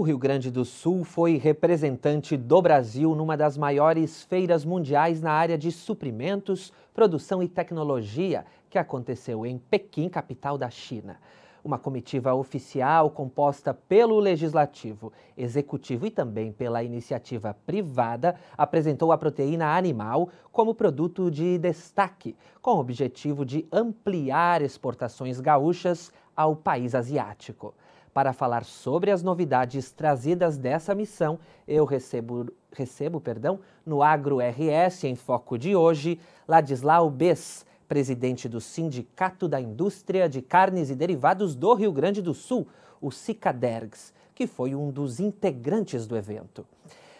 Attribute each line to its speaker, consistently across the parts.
Speaker 1: O Rio Grande do Sul foi representante do Brasil numa das maiores feiras mundiais na área de suprimentos, produção e tecnologia, que aconteceu em Pequim, capital da China. Uma comitiva oficial composta pelo Legislativo, Executivo e também pela iniciativa privada apresentou a proteína animal como produto de destaque, com o objetivo de ampliar exportações gaúchas ao país asiático. Para falar sobre as novidades trazidas dessa missão, eu recebo, recebo perdão, no Agro RS em Foco de hoje, Ladislau Bess, presidente do Sindicato da Indústria de Carnes e Derivados do Rio Grande do Sul, o Cicadergs, que foi um dos integrantes do evento.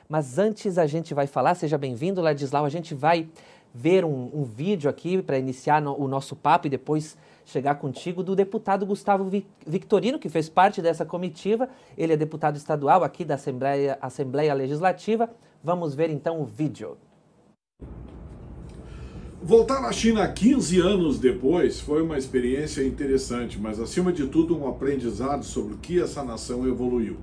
Speaker 1: Mas antes a gente vai falar, seja bem-vindo, Ladislau, a gente vai ver um, um vídeo aqui para iniciar no, o nosso papo e depois chegar contigo do deputado Gustavo Victorino, que fez parte dessa comitiva. Ele é deputado estadual aqui da Assembleia, Assembleia Legislativa. Vamos ver então o vídeo.
Speaker 2: Voltar à China 15 anos depois foi uma experiência interessante, mas acima de tudo um aprendizado sobre o que essa nação evoluiu.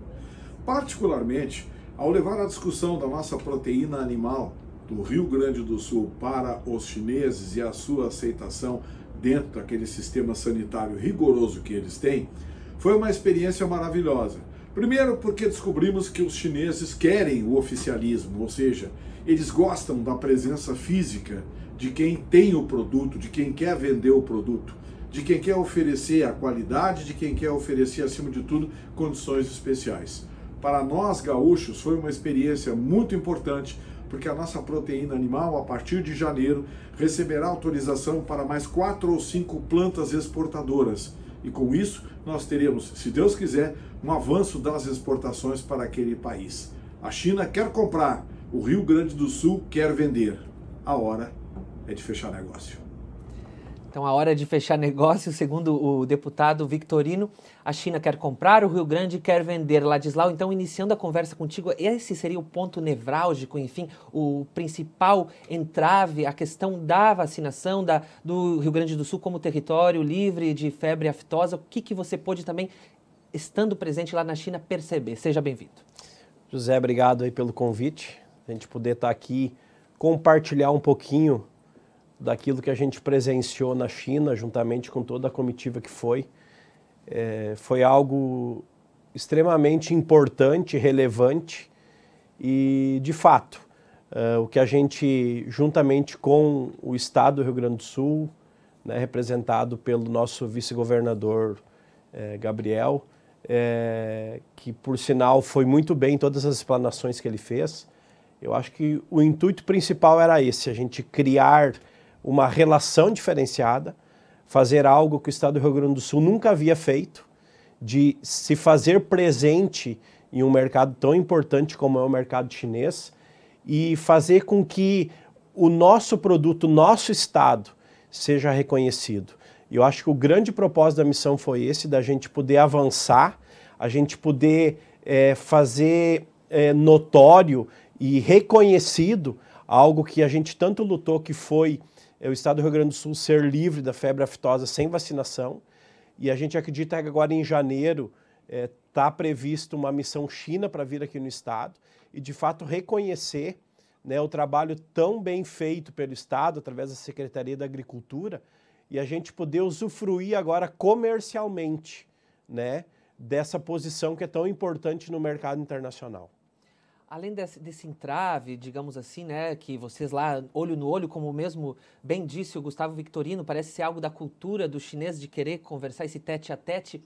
Speaker 2: Particularmente ao levar a discussão da nossa proteína animal do Rio Grande do Sul para os chineses e a sua aceitação dentro daquele sistema sanitário rigoroso que eles têm, foi uma experiência maravilhosa. Primeiro, porque descobrimos que os chineses querem o oficialismo, ou seja, eles gostam da presença física de quem tem o produto, de quem quer vender o produto, de quem quer oferecer a qualidade, de quem quer oferecer, acima de tudo, condições especiais. Para nós gaúchos, foi uma experiência muito importante porque a nossa proteína animal, a partir de janeiro, receberá autorização para mais quatro ou cinco plantas exportadoras. E com isso, nós teremos, se Deus quiser, um avanço das exportações para aquele país. A China quer comprar, o Rio Grande do Sul quer vender. A hora é de fechar negócio.
Speaker 1: Então, a hora de fechar negócio, segundo o deputado Victorino, a China quer comprar o Rio Grande quer vender. Ladislau, então, iniciando a conversa contigo, esse seria o ponto nevrálgico, enfim, o principal entrave, a questão da vacinação da, do Rio Grande do Sul como território livre de febre aftosa. O que, que você
Speaker 3: pôde também, estando
Speaker 1: presente lá na China, perceber? Seja bem-vindo.
Speaker 3: José, obrigado aí pelo convite, a gente poder estar aqui, compartilhar um pouquinho daquilo que a gente presenciou na China, juntamente com toda a comitiva que foi. É, foi algo extremamente importante, relevante e, de fato, é, o que a gente, juntamente com o Estado do Rio Grande do Sul, né, representado pelo nosso vice-governador é, Gabriel, é, que, por sinal, foi muito bem em todas as explanações que ele fez. Eu acho que o intuito principal era esse, a gente criar uma relação diferenciada, fazer algo que o Estado do Rio Grande do Sul nunca havia feito, de se fazer presente em um mercado tão importante como é o mercado chinês e fazer com que o nosso produto, nosso Estado, seja reconhecido. E eu acho que o grande propósito da missão foi esse, da gente poder avançar, a gente poder é, fazer é, notório e reconhecido algo que a gente tanto lutou, que foi é o estado do Rio Grande do Sul ser livre da febre aftosa sem vacinação. E a gente acredita que agora em janeiro está é, tá prevista uma missão China para vir aqui no estado e de fato reconhecer né, o trabalho tão bem feito pelo estado através da Secretaria da Agricultura e a gente poder usufruir agora comercialmente, né, dessa posição que é tão importante no mercado internacional.
Speaker 1: Além desse, desse, entrave, digamos assim, né, que vocês lá, olho no olho, como mesmo bem disse o Gustavo Victorino, parece ser algo da cultura do chinês de querer conversar esse tete a tete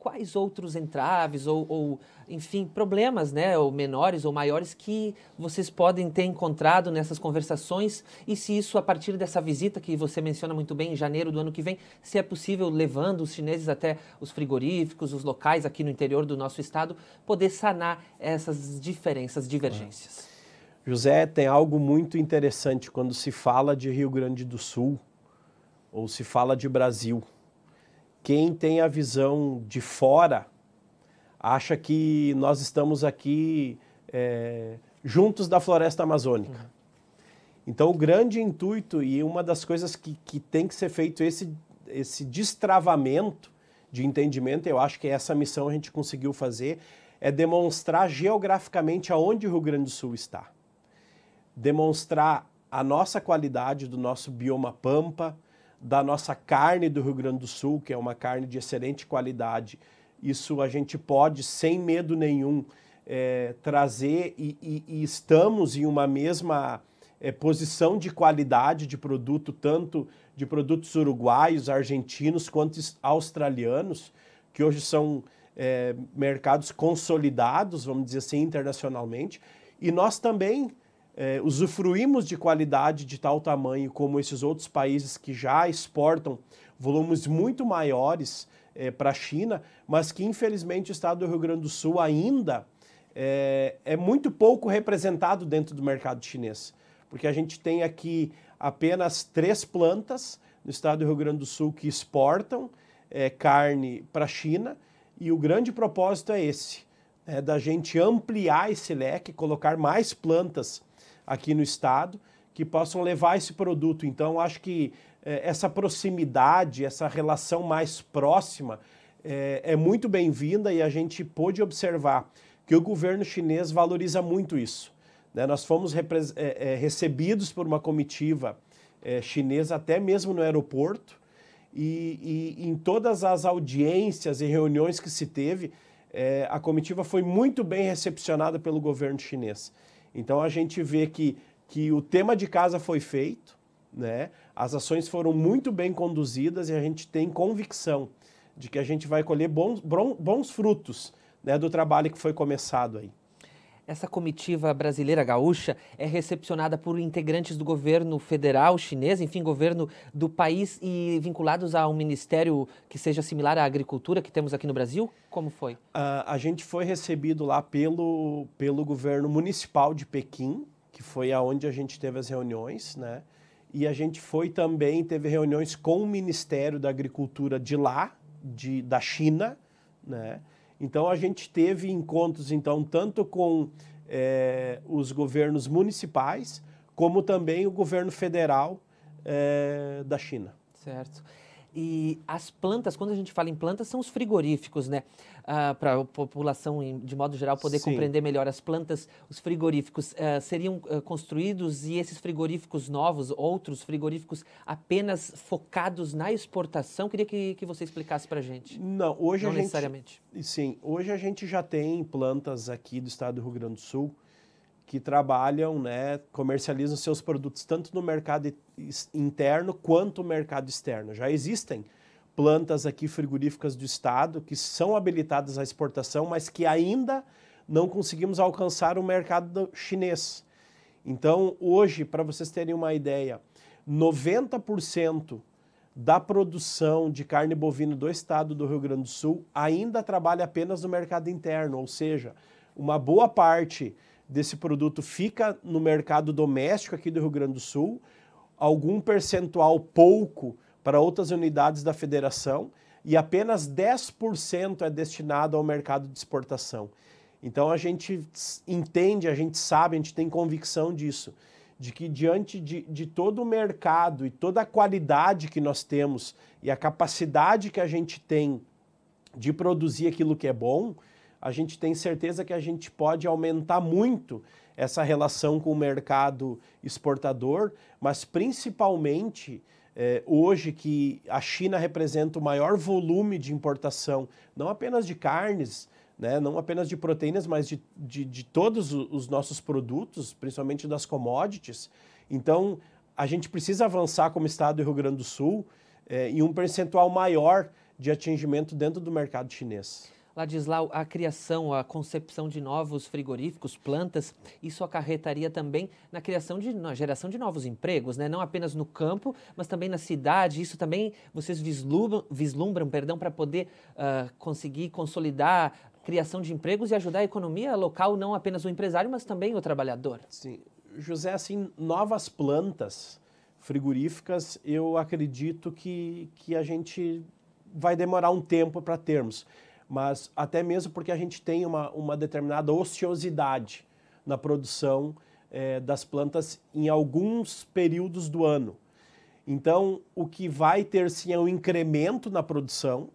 Speaker 1: quais outros entraves ou, ou, enfim, problemas, né, ou menores ou maiores que vocês podem ter encontrado nessas conversações e se isso, a partir dessa visita que você menciona muito bem em janeiro do ano que vem, se é possível, levando os chineses até os frigoríficos, os locais aqui no interior do nosso estado, poder sanar essas diferenças, divergências.
Speaker 3: É. José, tem algo muito interessante quando se fala de Rio Grande do Sul ou se fala de Brasil quem tem a visão de fora acha que nós estamos aqui é, juntos da floresta amazônica. Então, o grande intuito e uma das coisas que, que tem que ser feito esse, esse destravamento de entendimento, eu acho que é essa missão a gente conseguiu fazer, é demonstrar geograficamente aonde o Rio Grande do Sul está. Demonstrar a nossa qualidade do nosso bioma pampa, da nossa carne do Rio Grande do Sul, que é uma carne de excelente qualidade. Isso a gente pode, sem medo nenhum, é, trazer e, e, e, estamos em uma mesma é, posição de qualidade de produto, tanto de produtos uruguaios, argentinos quanto australianos, que hoje são é, mercados consolidados, vamos dizer assim, internacionalmente. E nós também é, usufruímos de qualidade de tal tamanho como esses outros países que já exportam volumes muito maiores é, eh, para a China, mas que infelizmente o estado do Rio Grande do Sul ainda é, é muito pouco representado dentro do mercado chinês, porque a gente tem aqui apenas três plantas no estado do Rio Grande do Sul que exportam é, carne para a China e o grande propósito é esse, é da gente ampliar esse leque, colocar mais plantas aqui no estado que possam levar esse produto. Então, acho que eh, essa proximidade, essa relação mais próxima eh, é muito bem-vinda e a gente pôde observar que o governo chinês valoriza muito isso. Né? Nós fomos eh, eh, recebidos por uma comitiva eh, chinesa, até mesmo no aeroporto, e, e, em todas as audiências e reuniões que se teve, eh, a comitiva foi muito bem recepcionada pelo governo chinês. Então a gente vê que, que o tema de casa foi feito, né? as ações foram muito bem conduzidas e a gente tem convicção de que a gente vai colher bons, bons frutos né, do trabalho que foi começado aí.
Speaker 1: Essa comitiva brasileira gaúcha é recepcionada por integrantes do governo federal chinês, enfim, governo do país e vinculados a um ministério que seja similar à agricultura que temos aqui no Brasil? Como foi? Uh,
Speaker 3: a gente foi recebido lá pelo, pelo governo municipal de Pequim, que foi aonde a gente teve as reuniões, né? E a gente foi também, teve reuniões com o Ministério da Agricultura de lá, de, da China, né? Então a gente teve encontros então tanto com é, os governos municipais como também o governo federal é, da China. Certo. E as plantas,
Speaker 1: quando a gente fala em plantas, são os frigoríficos, né? Ah, para a população, de modo geral, poder Sim. compreender melhor. As plantas, os frigoríficos, ah, seriam ah, construídos e esses frigoríficos novos, outros frigoríficos apenas focados na exportação? Queria que, que você explicasse para a gente. Não, hoje Não a necessariamente.
Speaker 3: Gente, sim, hoje a gente já tem plantas aqui do estado do Rio Grande do Sul que trabalham, né, comercializam seus produtos tanto no mercado interno quanto no mercado externo. Já existem plantas aqui frigoríficas do estado que são habilitadas à exportação, mas que ainda não conseguimos alcançar o mercado chinês. Então, hoje, para vocês terem uma ideia, 90% da produção de carne bovina do estado do Rio Grande do Sul ainda trabalha apenas no mercado interno, ou seja, uma boa parte desse produto fica no mercado doméstico aqui do Rio Grande do Sul, algum percentual pouco para outras unidades da federação e apenas 10% é destinado ao mercado de exportação. Então a gente entende, a gente sabe, a gente tem convicção disso, de que diante de, de todo o mercado e toda a qualidade que nós temos e a capacidade que a gente tem de produzir aquilo que é bom, a gente tem certeza que a gente pode aumentar muito essa relação com o mercado exportador, mas principalmente é, hoje que a China representa o maior volume de importação, não apenas de carnes, né, não apenas de proteínas, mas de, de, de todos os nossos produtos, principalmente das commodities. Então, a gente precisa avançar como Estado do Rio Grande do Sul é, em um percentual maior de atingimento dentro do mercado chinês.
Speaker 1: Ladislau, a criação, a concepção de novos frigoríficos, plantas, isso acarretaria também na criação de, na geração de novos empregos, né? Não apenas no campo, mas também na cidade. Isso também vocês vislumbram, vislumbram, perdão, para poder uh, conseguir consolidar a criação de empregos e ajudar a economia local, não apenas o empresário, mas também o trabalhador. Sim,
Speaker 3: José, assim, novas plantas frigoríficas, eu acredito que que a gente vai demorar um tempo para termos mas até mesmo porque a gente tem uma, uma determinada ociosidade na produção eh, das plantas em alguns períodos do ano. Então, o que vai ter sim é um incremento na produção,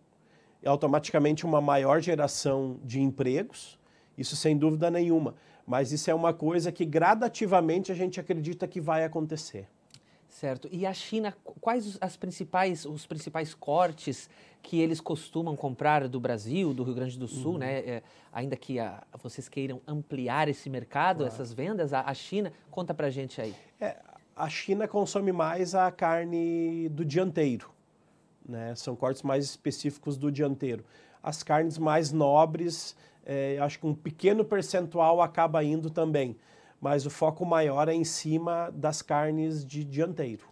Speaker 3: e é automaticamente uma maior geração de empregos, isso sem dúvida nenhuma. Mas isso é uma coisa que gradativamente a gente acredita que vai acontecer.
Speaker 1: Certo. E a China, quais as principais, os principais cortes que eles costumam comprar do Brasil, do Rio Grande do Sul, uhum. né? É, ainda que a, vocês queiram ampliar esse mercado, claro. essas vendas, a, a, China, conta pra gente aí.
Speaker 2: É,
Speaker 3: a China consome mais a carne do dianteiro, né? São cortes mais específicos do dianteiro. As carnes mais nobres, é, acho que um pequeno percentual acaba indo também mas o foco maior é em cima das carnes de dianteiro.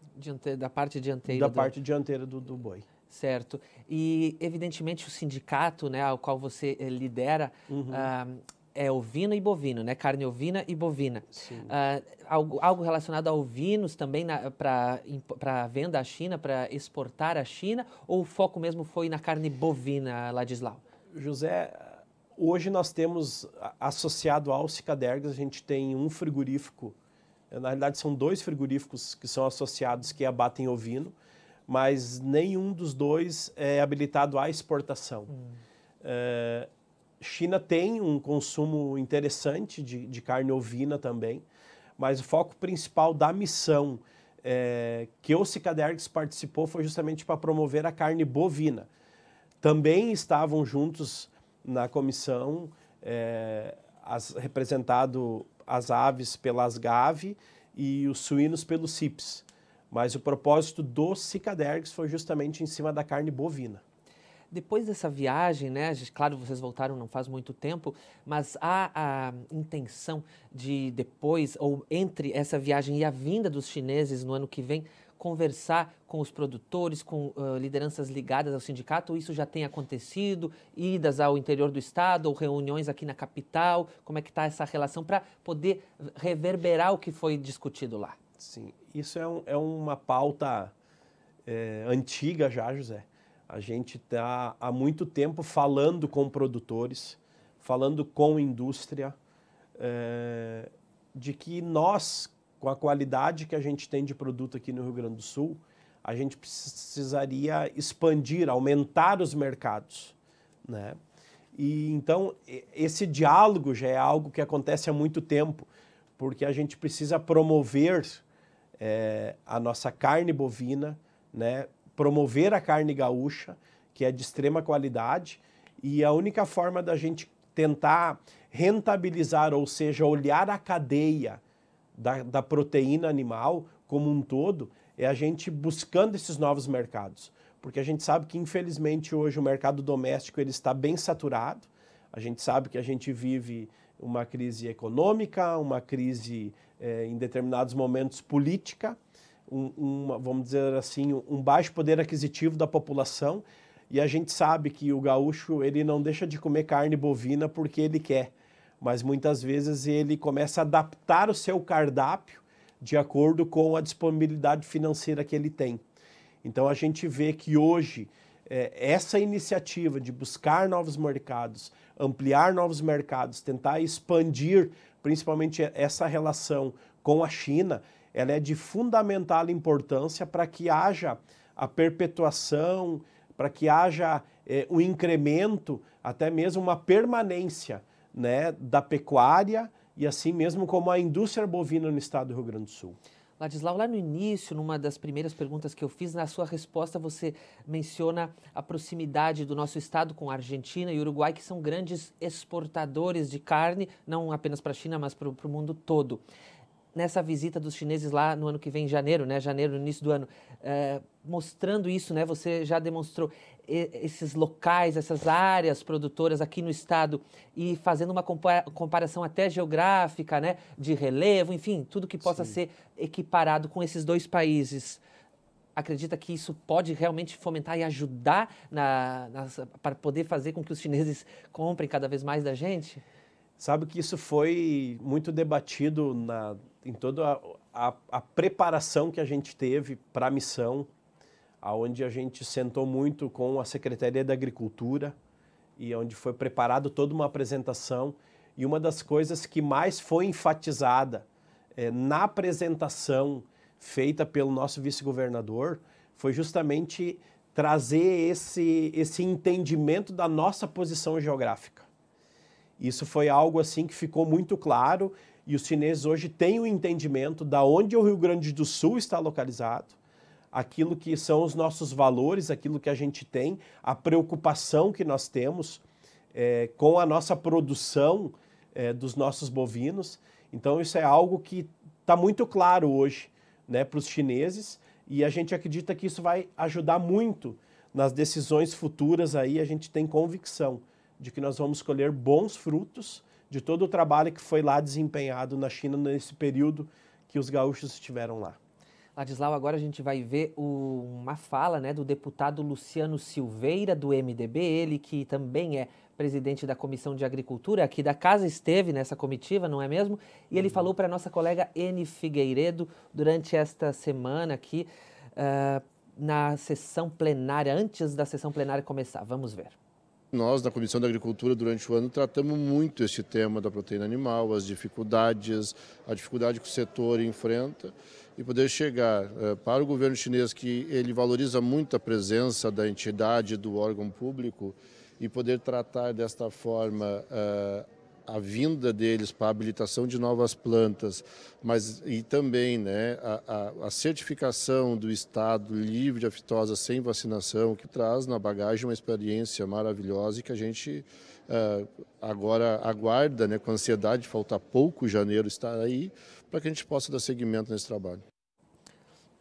Speaker 3: da parte dianteira. Da do... parte dianteira do, do boi. Certo. E,
Speaker 1: evidentemente, o sindicato né, ao qual você eh, lidera uhum. Ah, é ovino e bovino, né? Carne ovina e bovina. Ah, algo, algo relacionado a ovinos também para venda à China, para exportar à China, ou o foco mesmo foi na
Speaker 3: carne bovina, Ladislau? José, Hoje nós temos, associado ao Cicadergas, a gente tem um frigorífico, eh, na realidade são dois frigoríficos que são associados que abatem ovino, mas nenhum dos dois é habilitado à exportação. Hum. É, China tem um consumo interessante de, de, carne ovina também, mas o foco principal da missão é, que o Cicadergs participou foi justamente para promover a carne bovina. Também estavam juntos na comissão é, as, representado as aves pelas GAV e os suínos pelos CIPs. Mas o propósito do Cicadergs foi justamente em cima da carne bovina.
Speaker 1: Depois dessa viagem, né, claro, vocês voltaram não faz muito tempo, mas há a intenção de depois, ou entre essa viagem e a vinda dos chineses no ano que vem, conversar com os produtores, com uh, lideranças ligadas ao sindicato? Isso já tem acontecido? Idas ao interior do estado ou reuniões aqui na capital? Como é que está essa relação para poder reverberar o que foi discutido lá? Sim, isso é,
Speaker 3: um, é uma pauta é, antiga já, José. A gente está há muito tempo falando com produtores, falando com indústria, é, de que nós, com a qualidade que a gente tem de produto aqui no Rio Grande do Sul, a gente precisaria expandir, aumentar os mercados, né? E então esse diálogo já é algo que acontece há muito tempo, porque a gente precisa promover é, a nossa carne bovina, né? Promover a carne gaúcha, que é de extrema qualidade, e a única forma da gente tentar rentabilizar, ou seja, olhar a cadeia da, da proteína animal como um todo é a gente buscando esses novos mercados. Porque a gente sabe que, infelizmente, hoje o mercado doméstico ele está bem saturado. A gente sabe que a gente vive uma crise econômica, uma crise, é, em determinados momentos, política, um, um, vamos dizer assim, um baixo poder aquisitivo da população. E a gente sabe que o gaúcho ele não deixa de comer carne bovina porque ele quer mas muitas vezes ele começa a adaptar o seu cardápio de acordo com a disponibilidade financeira que ele tem. Então a gente vê que hoje é, essa iniciativa de buscar novos mercados, ampliar novos mercados, tentar expandir principalmente essa relação com a China, ela é de fundamental importância para que haja a perpetuação, para que haja é, um incremento, até mesmo uma permanência né, da pecuária e assim mesmo como a indústria bovina no estado do Rio Grande do Sul.
Speaker 1: Ladislau, lá no início, numa das primeiras perguntas que eu fiz, na sua resposta você menciona a proximidade do nosso estado com a Argentina e Uruguai, que são grandes exportadores de carne, não apenas para a China, mas para o mundo todo. Nessa visita dos chineses lá no ano que vem, em janeiro, né? Janeiro, no início do ano, é, mostrando isso, né? Você já demonstrou esses locais, essas áreas produtoras aqui no estado e fazendo uma comparação até geográfica, né, de relevo, enfim, tudo que possa Sim. ser equiparado com esses dois países. Acredita que isso pode realmente fomentar e ajudar na,
Speaker 3: na, para poder fazer com que os chineses comprem cada vez mais da gente? Sabe que isso foi muito debatido na, em toda a, a, a preparação que a gente teve para a missão aonde a gente sentou muito com a Secretaria da Agricultura e onde foi preparado toda uma apresentação e uma das coisas que mais foi enfatizada é, na apresentação feita pelo nosso vice-governador foi justamente trazer esse, esse entendimento da nossa posição geográfica. Isso foi algo assim que ficou muito claro e os chineses hoje têm o um entendimento da onde o Rio Grande do Sul está localizado, aquilo que são os nossos valores, aquilo que a gente tem, a preocupação que nós temos é, com a nossa produção é, dos nossos bovinos. Então, isso é algo que está muito claro hoje né, para os chineses e a gente acredita que isso vai ajudar muito nas decisões futuras aí. A gente tem convicção de que nós vamos colher bons frutos de todo o trabalho que foi lá desempenhado na China nesse período que os gaúchos estiveram lá. Ladislau, agora a gente vai
Speaker 1: ver o, uma fala né, do deputado Luciano Silveira, do MDB, ele que também é presidente da Comissão de Agricultura aqui da casa, esteve nessa comitiva, não é mesmo? E ele uhum. falou para nossa colega N. Figueiredo durante esta semana aqui, uh, na sessão plenária, antes da sessão plenária começar. Vamos ver.
Speaker 3: Nós, na Comissão da Agricultura, durante o ano, tratamos muito este tema da proteína animal, as dificuldades, a dificuldade que o setor enfrenta e poder chegar eh, para o governo chinês, que ele valoriza muito a presença da entidade, do órgão público, e poder tratar desta forma eh, a vinda deles para a habilitação de novas plantas, mas e também né, a, a, a, certificação do Estado livre de aftosa sem vacinação, que traz na bagagem uma experiência maravilhosa e que a gente uh, agora aguarda né, com ansiedade, falta pouco, janeiro estar aí, para que a gente possa dar seguimento nesse trabalho.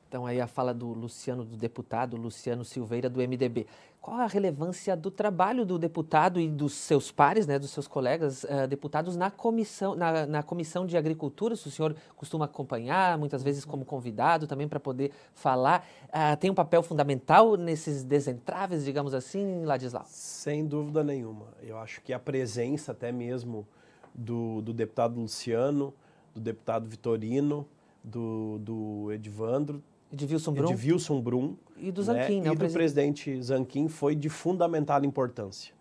Speaker 1: Então, aí a fala do Luciano, do deputado Luciano Silveira, do MDB. Qual a relevância do trabalho do deputado e dos seus pares, né, dos seus colegas uh, deputados, na comissão, na, na, comissão de agricultura? Se o senhor costuma acompanhar, muitas vezes como convidado também para poder falar, uh, tem um papel fundamental nesses desentraves, digamos assim,
Speaker 3: Ladislau? Sem dúvida nenhuma. Eu acho que a presença até mesmo do, do deputado Luciano, do deputado Vitorino, do, do Edvandro, Edvilson Brum. Edvilson Brum. E do né? Zanquim, né? E do presidente... presidente Zanquim foi de fundamental importância,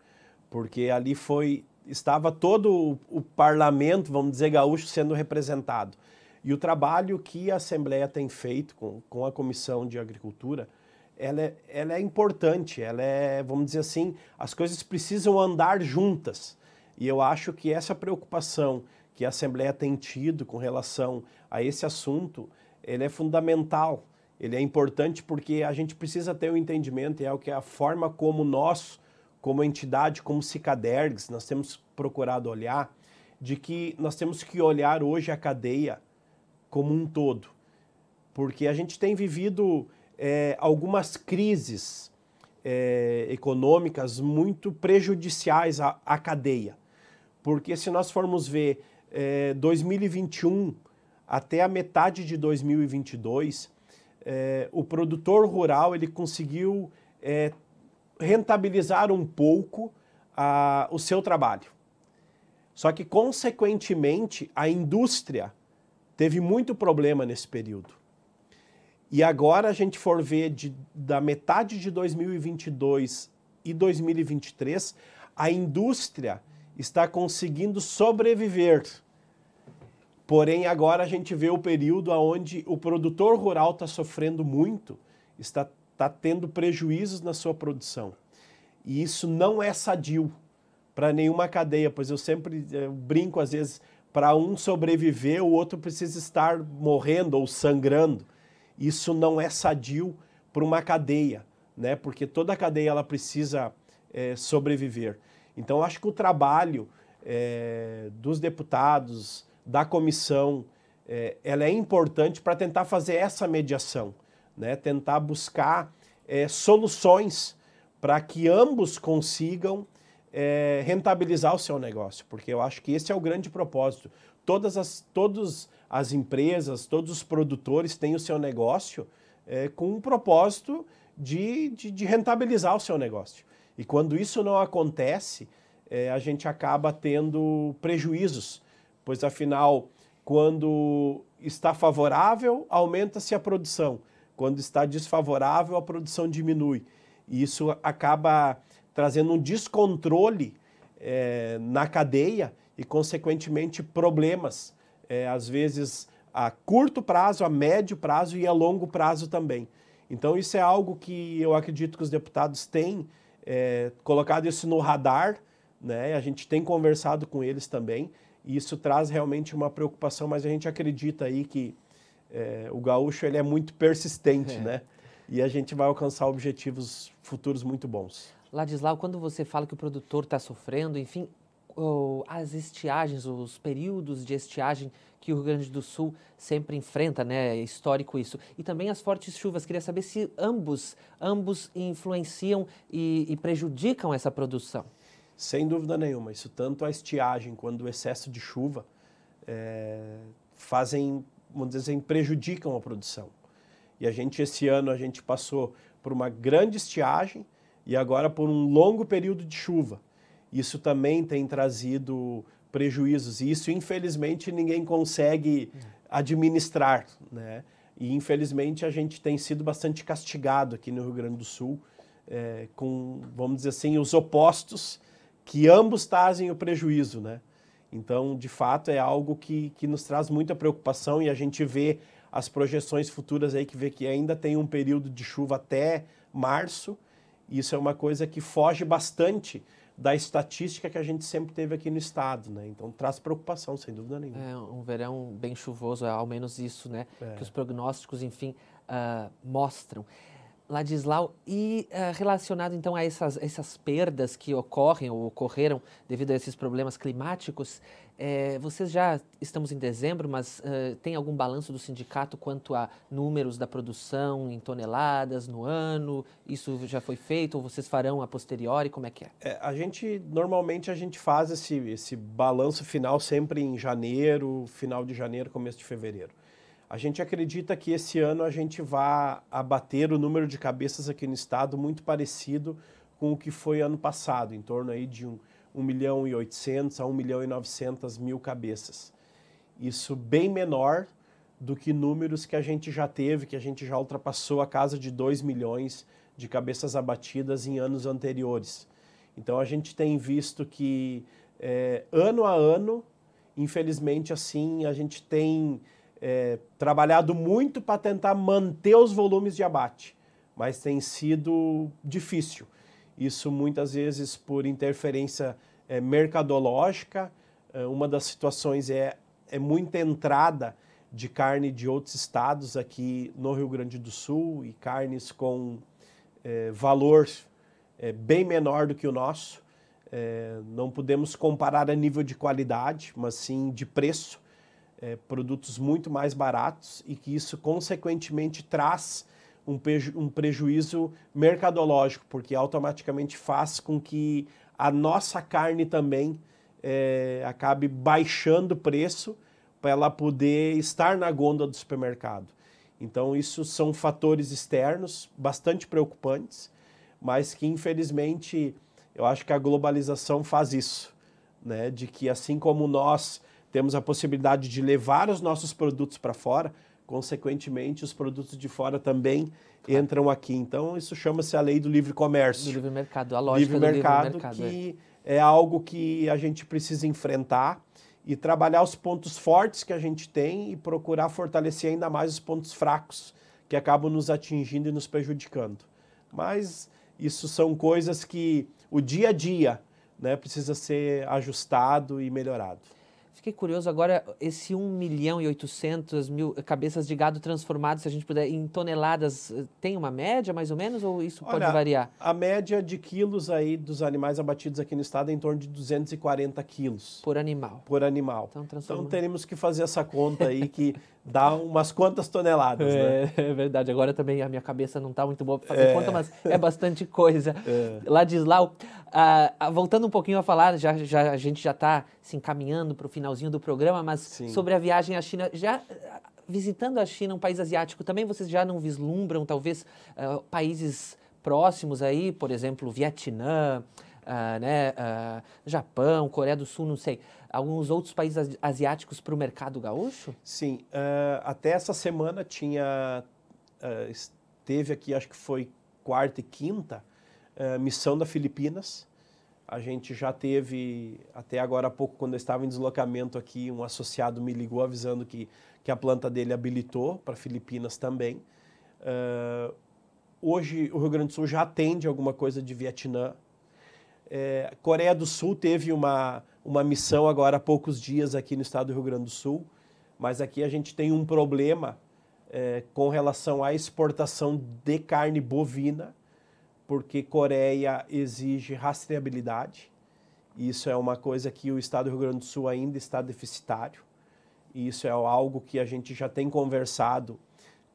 Speaker 3: porque ali foi estava todo o, o parlamento, vamos dizer, gaúcho sendo representado. E o trabalho que a Assembleia tem feito com, com a Comissão de Agricultura, ela é, ela é importante, ela é, vamos dizer assim, as coisas precisam andar juntas. E eu acho que essa preocupação que a Assembleia tem tido com relação a esse assunto, ele é fundamental, ele é importante porque a gente precisa ter o um entendimento e é o que é a forma como nós, como entidade, como Cicadergs, nós temos procurado olhar, de que nós temos que olhar hoje a cadeia como um todo, porque a gente tem vivido é, algumas crises é, econômicas muito prejudiciais à, à cadeia. Porque se nós formos ver é, eh, 2021 até a metade de 2022, é, eh, o produtor rural ele conseguiu é, rentabilizar um pouco a, o seu trabalho. Só que, consequentemente, a indústria teve muito problema nesse período. E agora a gente for ver de, da metade de 2022 e 2023, a indústria está conseguindo sobreviver. Porém, agora a gente vê o período onde o produtor rural está sofrendo muito, está, está tendo prejuízos na sua produção. E isso não é sadio para nenhuma cadeia, pois eu sempre eu eh, brinco às vezes, para um sobreviver, o outro precisa estar morrendo ou sangrando. Isso não é sadio para uma cadeia, né? Porque toda cadeia ela precisa é, sobreviver. Então, acho que o trabalho é, dos deputados, da comissão, é, ela é importante para tentar fazer essa mediação, né? tentar buscar é, soluções para que ambos consigam é, rentabilizar o seu negócio, porque eu acho que esse é o grande propósito. Todas as, todas as empresas, todos os produtores têm o seu negócio é, com o um propósito de, de, de rentabilizar o seu negócio. E quando isso não acontece, é, a gente acaba tendo prejuízos, pois afinal, quando está favorável, aumenta-se a produção, quando está desfavorável, a produção diminui. E isso acaba trazendo um descontrole é, na cadeia e, consequentemente, problemas, é, às vezes a curto prazo, a médio prazo e a longo prazo também. Então, isso é algo que eu acredito que os deputados têm é, colocado isso no radar, né? A gente tem conversado com eles também e isso traz realmente uma preocupação, mas a gente acredita aí que é, o gaúcho ele é muito persistente, é. né? E a gente vai alcançar objetivos futuros muito bons.
Speaker 1: Ladislau, quando você fala que o produtor está sofrendo, enfim, as estiagens, os períodos de estiagem que o Rio Grande do Sul sempre enfrenta, né? É histórico isso. E também as
Speaker 3: fortes chuvas. Queria saber se ambos, ambos influenciam e, e prejudicam essa produção. Sem dúvida nenhuma. Isso tanto a estiagem quanto o excesso de chuva é, fazem, vamos dizer, assim, prejudicam a produção. E a gente esse ano a gente passou por uma grande estiagem e agora por um longo período de chuva isso também tem trazido prejuízos. E isso, infelizmente, ninguém consegue administrar, né? E, infelizmente, a gente tem sido bastante castigado aqui no Rio Grande do Sul é, com, vamos dizer assim, os opostos que ambos trazem o prejuízo, né? Então, de fato, é algo que, que nos traz muita preocupação e a gente vê as projeções futuras aí que vê que ainda tem um período de chuva até março. Isso é uma coisa que foge bastante da estatística que a gente sempre teve aqui no estado, né? Então traz preocupação, sem dúvida nenhuma. É um verão bem chuvoso, é ao menos isso, né? É. Que os prognósticos, enfim,
Speaker 1: uh, mostram. Ladislau, e uh, relacionado então a essas, essas perdas que ocorrem ou ocorreram devido a esses problemas climáticos, é, vocês já estamos em dezembro, mas uh, tem algum balanço do sindicato quanto a números da produção em toneladas no ano? Isso já foi feito ou vocês farão a posteriori? Como é que é?
Speaker 3: é a gente normalmente a gente faz esse, esse balanço final sempre em janeiro, final de janeiro, começo de fevereiro. A gente acredita que esse ano a gente vá abater o número de cabeças aqui no estado muito parecido com o que foi ano passado, em torno aí de um, 1 milhão e 800 a 1 milhão e 900 mil cabeças. Isso bem menor do que números que a gente já teve, que a gente já ultrapassou a casa de 2 milhões de cabeças abatidas em anos anteriores. Então a gente tem visto que é, ano a ano, infelizmente assim, a gente tem é, trabalhado muito para tentar manter os volumes de abate, mas tem sido difícil. Isso muitas vezes por interferência é, mercadológica. É, uma das situações é, é muita entrada de carne de outros estados aqui no Rio Grande do Sul e carnes com é, valor é, bem menor do que o nosso. É, não podemos comparar a nível de qualidade, mas sim de preço é, produtos muito mais baratos e que isso, consequentemente, traz um, preju um prejuízo mercadológico, porque automaticamente faz com que a nossa carne também é, acabe baixando o preço para ela poder estar na gôndola do supermercado. Então, isso são fatores externos bastante preocupantes, mas que, infelizmente, eu acho que a globalização faz isso, né? de que assim como nós temos a possibilidade de levar os nossos produtos para fora, consequentemente, os produtos de fora também entram aqui. Então, isso chama-se a lei do livre comércio. Do livre mercado, a lógica livre do mercado, livre mercado. Que é. é algo que a gente precisa enfrentar e trabalhar os pontos fortes que a gente tem e procurar fortalecer ainda mais os pontos fracos que acabam nos atingindo e nos prejudicando. Mas isso são coisas que o dia a dia né, precisa ser ajustado e melhorado. Fiquei curioso
Speaker 1: agora, esse 1 milhão e 800 mil cabeças de gado transformados, se a gente puder, em toneladas, eh, tem uma média mais ou menos ou isso Olha, pode variar?
Speaker 3: A média de quilos aí dos animais abatidos aqui no estado é em torno de 240 quilos. Por animal? Por animal. Então, então teremos que fazer essa conta aí que dá umas quantas toneladas, é, né? É verdade. Agora também a minha cabeça não está muito boa para fazer é. conta, mas é bastante coisa. É. Ladislau,
Speaker 1: uh, voltando um pouquinho a falar, já, já a gente já está se encaminhando para o finalzinho do programa, mas Sim. sobre a viagem à China, já visitando a China, um país asiático, também vocês já não vislumbram talvez uh, países próximos aí, por exemplo, Vietnã, uh, né, uh, Japão, Coreia do Sul, não sei alguns outros países asiáticos
Speaker 3: para o mercado gaúcho? Sim, uh, até essa semana tinha, uh, eh, esteve aqui, acho que foi quarta e quinta, uh, missão da Filipinas. A gente já teve, até agora há pouco, quando eu estava em deslocamento aqui, um associado me ligou avisando que, que a planta dele habilitou para Filipinas também. Uh, hoje o Rio Grande do Sul já atende alguma coisa de Vietnã. É, Coreia do Sul teve uma, uma missão agora há poucos dias aqui no estado do Rio Grande do Sul, mas aqui a gente tem um problema é, com relação à exportação de carne bovina, porque Coreia exige rastreabilidade. Isso é uma coisa que o estado do Rio Grande do Sul ainda está deficitário. E isso é algo que a gente já tem conversado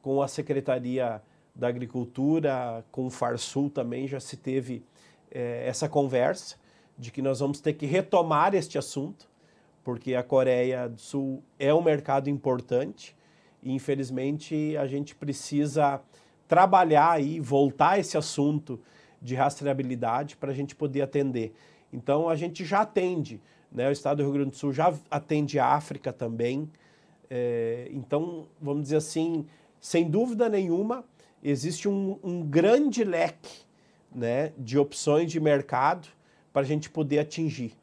Speaker 3: com a Secretaria da Agricultura, com o Farsul também já se teve é, essa conversa de que nós vamos ter que retomar este assunto, porque a Coreia do Sul é um mercado importante e, infelizmente, a gente precisa trabalhar e voltar esse assunto de rastreabilidade para a gente poder atender. Então, a gente já atende, né? o Estado do Rio Grande do Sul já atende a África também. É, então, vamos dizer assim, sem dúvida nenhuma, existe um, um grande leque né, de opções de mercado para a gente poder atingir.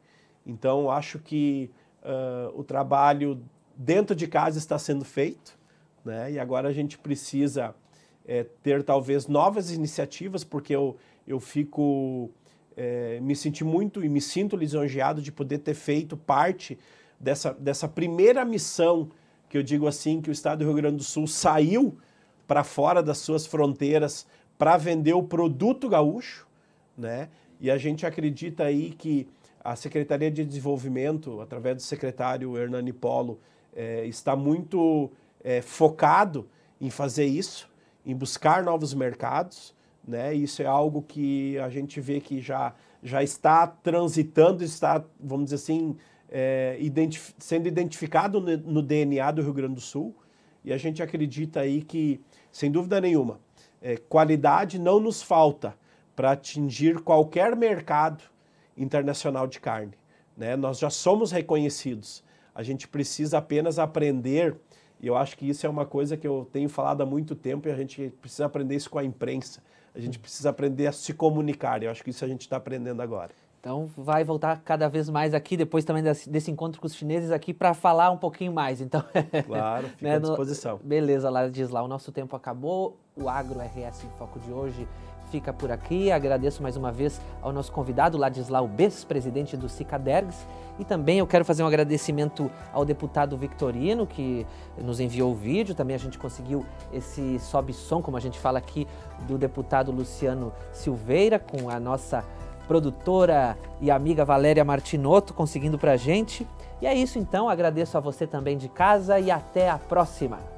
Speaker 3: Então, acho que uh, o trabalho dentro de casa está sendo feito, né? e agora a gente precisa é, ter talvez novas iniciativas, porque eu, eu fico. É, me senti muito e me sinto lisonjeado de poder ter feito parte dessa, dessa primeira missão, que eu digo assim, que o Estado do Rio Grande do Sul saiu para fora das suas fronteiras para vender o produto gaúcho, né? E a gente acredita aí que a Secretaria de Desenvolvimento, através do secretário Hernani Polo, é, está muito é, focado em fazer isso, em buscar novos mercados. Né? Isso é algo que a gente vê que já, já está transitando, está, vamos dizer assim, é, identif sendo identificado no, no DNA do Rio Grande do Sul. E a gente acredita aí que, sem dúvida nenhuma, qualidade não nos falta, para atingir qualquer mercado internacional de carne. Né? Nós já somos reconhecidos. A gente precisa apenas aprender, e eu acho que isso é uma coisa que eu tenho falado há muito tempo, e a gente precisa aprender isso com a imprensa. A gente precisa aprender a se comunicar, e eu acho que isso a gente está aprendendo agora.
Speaker 1: Então vai voltar cada vez mais aqui, depois também desse encontro com os chineses aqui, para falar um pouquinho mais. Então, claro, fica né, à disposição. No... Beleza, lá o nosso tempo acabou. O Agro RS em Foco de hoje fica por aqui. Agradeço mais uma vez ao nosso convidado, Ladislau Bess, presidente do Cicadergs. E também eu quero fazer um agradecimento ao deputado Victorino, que nos enviou o vídeo. Também a gente conseguiu esse sobe-som, como a gente fala aqui, do deputado Luciano Silveira, com a nossa produtora e amiga Valéria Martinotto conseguindo pra gente. E é isso então, agradeço a você também de casa e até a próxima!